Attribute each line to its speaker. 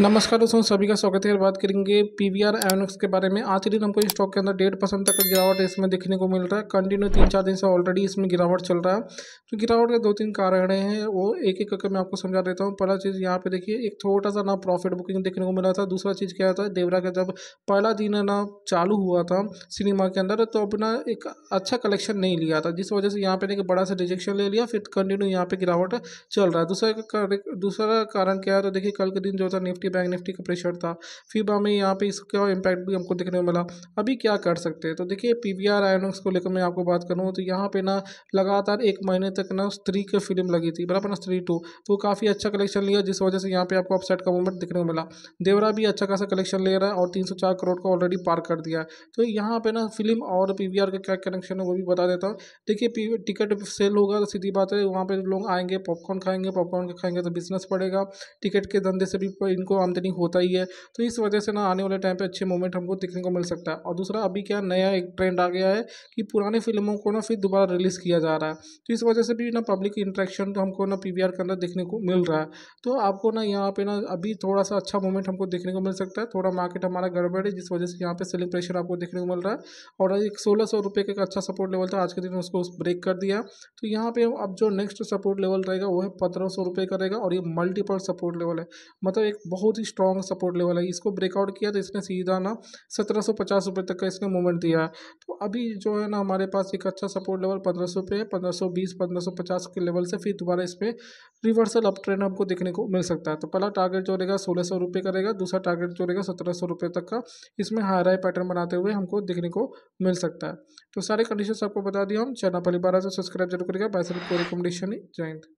Speaker 1: नमस्कार दोस्तों सभी का स्वागत है बात करेंगे पी वी आर एनोक्स के बारे में आज के दिन हमको स्टॉक के अंदर डेढ़ परसेंट तक का गिरावट इसमें देखने को मिल रहा है कंटिन्यू तीन चार दिन से ऑलरेडी इसमें गिरावट चल रहा है तो गिरावट के दो तीन कारण हैं वो एक एक करके मैं आपको समझा देता हूँ पहला चीज़ यहाँ पे देखिए एक थोड़ा सा ना प्रॉफिट बुकिंग देखने को मिला था दूसरा चीज़ क्या था देवरा का जब पहला दिन ना चालू हुआ था सिनेमा के अंदर तो अपना एक अच्छा कलेक्शन नहीं लिया था जिस वजह से यहाँ पे एक बड़ा सा रिजेक्शन ले लिया फिर कंटिन्यू यहाँ पे गिरावट चल रहा है दूसरा दूसरा कारण क्या है तो देखिए कल के दिन जो था निफ्टी जबकि बैंक निफ्टी का प्रेशर था फिर हमें यहाँ पे इसका इम्पैक्ट भी हमको देखने को मिला अभी क्या कर सकते हैं तो देखिए पी वी आर आयनिक्स को लेकर मैं आपको बात करूँ तो यहाँ पे ना लगातार एक महीने तक ना स्त्री की फिल्म लगी थी बराबर ना स्त्री टू तो काफ़ी अच्छा कलेक्शन लिया जिस वजह से यहाँ पे आपको अपसेट का मूवमेंट देखने को मिला देवरा भी अच्छा खासा कलेक्शन ले रहा है और 304 करोड़ का ऑलरेडी पार कर दिया है तो यहाँ पर ना फिल्म और पीवीआर का क्या कनेक्शन है वो भी बता देता हूँ देखिए टिकट सेल होगा तो सीधी बात है वहाँ पर लोग आएंगे पॉपकॉर्न खाएंगे पॉपकॉर्न खाएंगे तो बिजनेस पड़ेगा टिकट के धंधे से भी इनको आमदनी होता ही है तो इस वजह से ना आने वाले टाइम पर अच्छे मूवमेंट हमको देखने को मिल सकता है और दूसरा अभी क्या नया एक ट्रेंड आ गया है कि पुराने फिल्मों को ना फिर दोबारा रिलीज़ किया जा रहा है तो इस वजह से भी ना पब्लिक इंट्रैक्शन तो हमको ना पी के अंदर देखने को मिल रहा है तो आपको ना यहाँ पे ना अभी थोड़ा सा अच्छा मूवमेंट हमको देखने को मिल सकता है थोड़ा मार्केट हमारा गड़बड़ है जिस वजह से यहाँ पे सेलिंग प्रेशर आपको देखने को मिल रहा है और एक सोलह सौ रुपये का एक अच्छा सपोर्ट लेवल था आज के दिन उसको उस ब्रेक कर दिया तो यहाँ पे अब जो नेक्स्ट सपोर्ट लेवल रहेगा वो है पंद्रह सौ रुपये का रहेगा और ये मल्टीपल सपोर्ट लेवल है मतलब एक बहुत बहुत ही स्ट्रॉन्ग सपोर्ट लेवल है इसको ब्रेकआउट किया तो इसने सीधा ना सत्रह सौ पचास रुपये तक का इसने मूवमेंट दिया है तो अभी जो है ना हमारे पास एक अच्छा सपोर्ट लेवल पंद्रह सौ पे पंद्रह सौ बीस पंद्रह सौ पचास के लेवल से फिर दोबारा इस पर रिवर्सल अप ट्रेंड हमको देखने को मिल सकता है तो पहला टारगेट जो रहेगा सोलह सौ रुपये का रहेगा दूसरा टारगेट जो रहेगा सत्रह सौ रुपये तक का इसमें हाई पैटर्न बनाते हुए हमको देखने को मिल सकता है तो सारे कंडीशन आपको बता दिया हम चैनल पहली बार से सब्सक्राइब जरूर करेगा बाइस रिकमेंडेशन ही जॉइंट